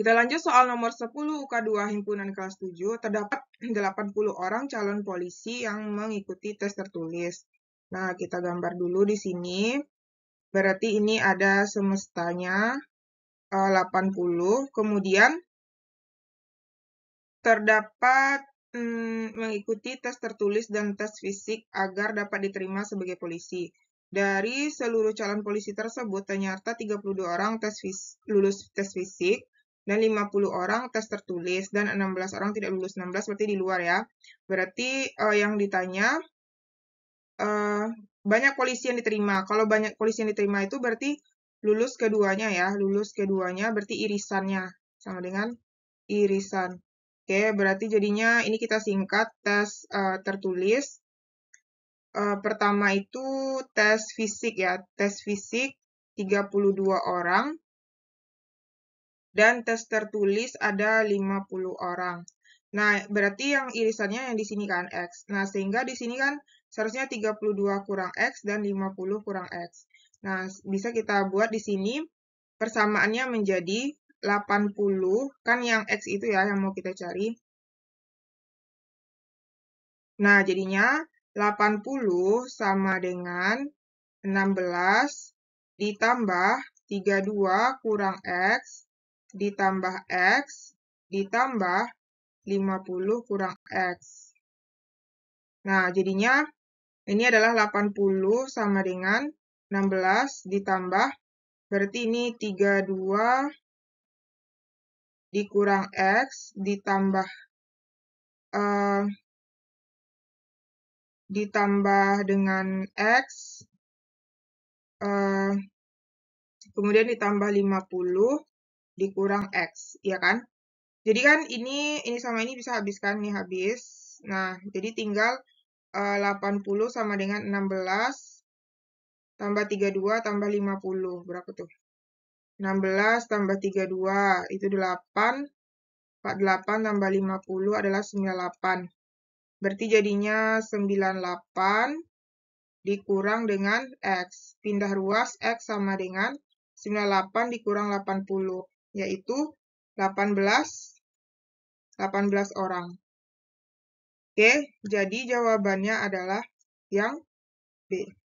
Kita lanjut soal nomor 10 UK2 himpunan kelas 7. Terdapat 80 orang calon polisi yang mengikuti tes tertulis. Nah, kita gambar dulu di sini. Berarti ini ada semestanya 80. Eh, Kemudian terdapat hmm, mengikuti tes tertulis dan tes fisik agar dapat diterima sebagai polisi. Dari seluruh calon polisi tersebut, ternyata 32 orang tes lulus tes fisik, dan 50 orang tes tertulis dan 16 orang tidak lulus 16 berarti di luar ya berarti uh, yang ditanya uh, banyak polisi yang diterima kalau banyak polisi yang diterima itu berarti lulus keduanya ya lulus keduanya berarti irisannya sama dengan irisan oke berarti jadinya ini kita singkat tes uh, tertulis uh, pertama itu tes fisik ya tes fisik 32 orang dan tes tertulis ada 50 orang. Nah, berarti yang irisannya yang di sini kan X. Nah, sehingga di sini kan seharusnya 32 kurang X dan 50 kurang X. Nah, bisa kita buat di sini persamaannya menjadi 80, kan yang X itu ya yang mau kita cari. Nah, jadinya 80 sama dengan 16 ditambah 32 kurang X ditambah X ditambah 50 kurang X. Nah, jadinya ini adalah 80 sama dengan 16 ditambah, berarti ini 32 dikurang X ditambah uh, ditambah dengan X uh, kemudian ditambah 50 dikurang X, ya kan? Jadi kan ini ini sama ini bisa habiskan nih habis. Nah, jadi tinggal eh, uh, 80 sama dengan 16 tambah 32 tambah 50. Berapa tuh? 16 tambah 32 itu 8. 48 tambah 50 adalah 98. Berarti jadinya 98 dikurang dengan X. Pindah ruas X sama dengan 98 dikurang 80 yaitu 18 18 orang. Oke, jadi jawabannya adalah yang B.